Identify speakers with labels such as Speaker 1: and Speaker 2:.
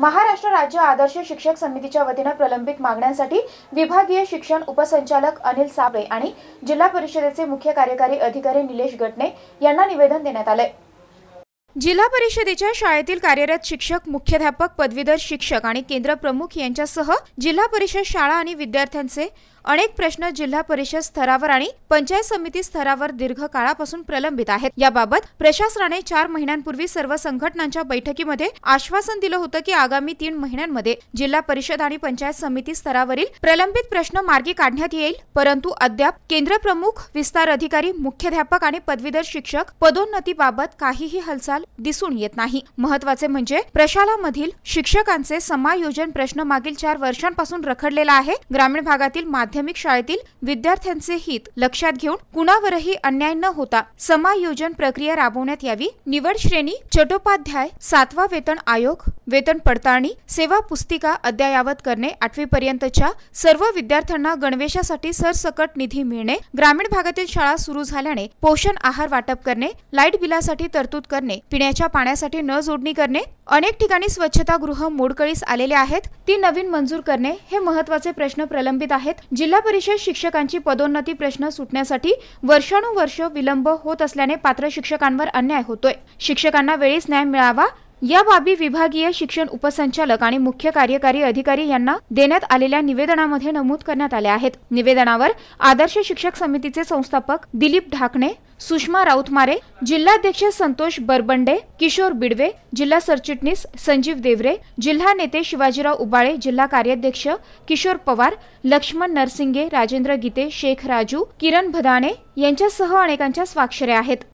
Speaker 1: महाराष्ट्र राज्य आदर्श शिक्षक समितीच्या वतीनं प्रलंबित मागण्यांसाठी विभागीय शिक्षण उपसंचालक अनिल साबळे आणि जिल्हा परिषदेचे मुख्य कार्यकारी अधिकारी निलेश गटणे यांना निवेदन देण्यात आले जिल्हा परिषदेच्या शाळेतील कार्यरत शिक्षक मुख्याध्यापक पदवीधर शिक्षक आणि केंद्र प्रमुख यांच्यासह जिल्हा परिषद शाळा आणि विद्यार्थ्यांचे अनेक प्रश्न जिल्हा परिषद स्तरावर आणि पंचायत समिती स्तरावर दीर्घ काळापासून प्रलंबित आहेत याबाबत प्रशासनाने चार महिन्यांपूर्वी सर्व संघटनांच्या बैठकीमध्ये आश्वासन दिलं होतं की आगामी तीन महिन्यांमध्ये जिल्हा परिषद आणि पंचायत समिती स्तरावरील प्रलंबित प्रश्न मार्गी काढण्यात येईल परंतु अद्याप केंद्र प्रमुख विस्तार अधिकारी मुख्याध्यापक आणि पदवीधर शिक्षक पदोन्नतीबाबत काहीही हालचाल दिसून येत नाही महत्वाचे म्हणजे प्रशालामधील शिक्षकांचे समायोजन प्रश्न मागील चार वर्षांपासून रखडलेला आहे ग्रामीण भागातील माध्यमिक शाळेतील विद्यार्थ्यांचे हित लक्षात घेऊन कुणावरही अन्याय न होता समायोजन प्रक्रिया राबवण्यात यावी निवड श्रेणी चटोपाध्याय सातवा वेतन आयोग वेतन पडताळणी सेवा पुस्तिका अद्ययावत करणे आठवीपर्यंतच्या सर्व विद्यार्थ्यांना गणवेशासाठी सरसकट निधी मिळणे ग्रामीण भागातील शाळा सुरू झाल्याने पोषण आहार वाटप करणे लाईट बिलासाठी तरतूद करणे पिण्याच्या पाण्यासाठी न जोडणी करणे अनेक ठिकाणी स्वच्छतागृह मोडकळीस आलेले आहेत ती नवीन मंजूर करणे हे महत्वाचे प्रश्न प्रलंबित आहेत जिल्हा परिषद शिक्षकांची पदोन्नती प्रश्न सुटण्यासाठी वर्षानुवर्ष विलंब होत असल्याने पात्र शिक्षकांवर अन्याय होतोय शिक्षकांना वेळीच न्याय मिळावा या बाबी विभागीय शिक्षण उपसंचालक आणि मुख्य कार्यकारी अधिकारी यांना देण्यात आलेल्या निवेदनामध्ये नमूद करण्यात आल्या आहेत निवेदनावर आदर्श शिक्षक समितीचे संस्थापक दिलीप ढाकणे सुषमा राऊतमारे जिल्हाध्यक्ष संतोष बरबंडे किशोर बिडवे जिल्हा सरचिटणीस संजीव देवरे जिल्हा नेते शिवाजीराव उबाळे जिल्हा कार्याध्यक्ष किशोर पवार लक्ष्मण नरसिंगे राजेंद्र गीते शेख राजू किरण भदाणे यांच्यासह अनेकांच्या स्वाक्षऱ्या आहेत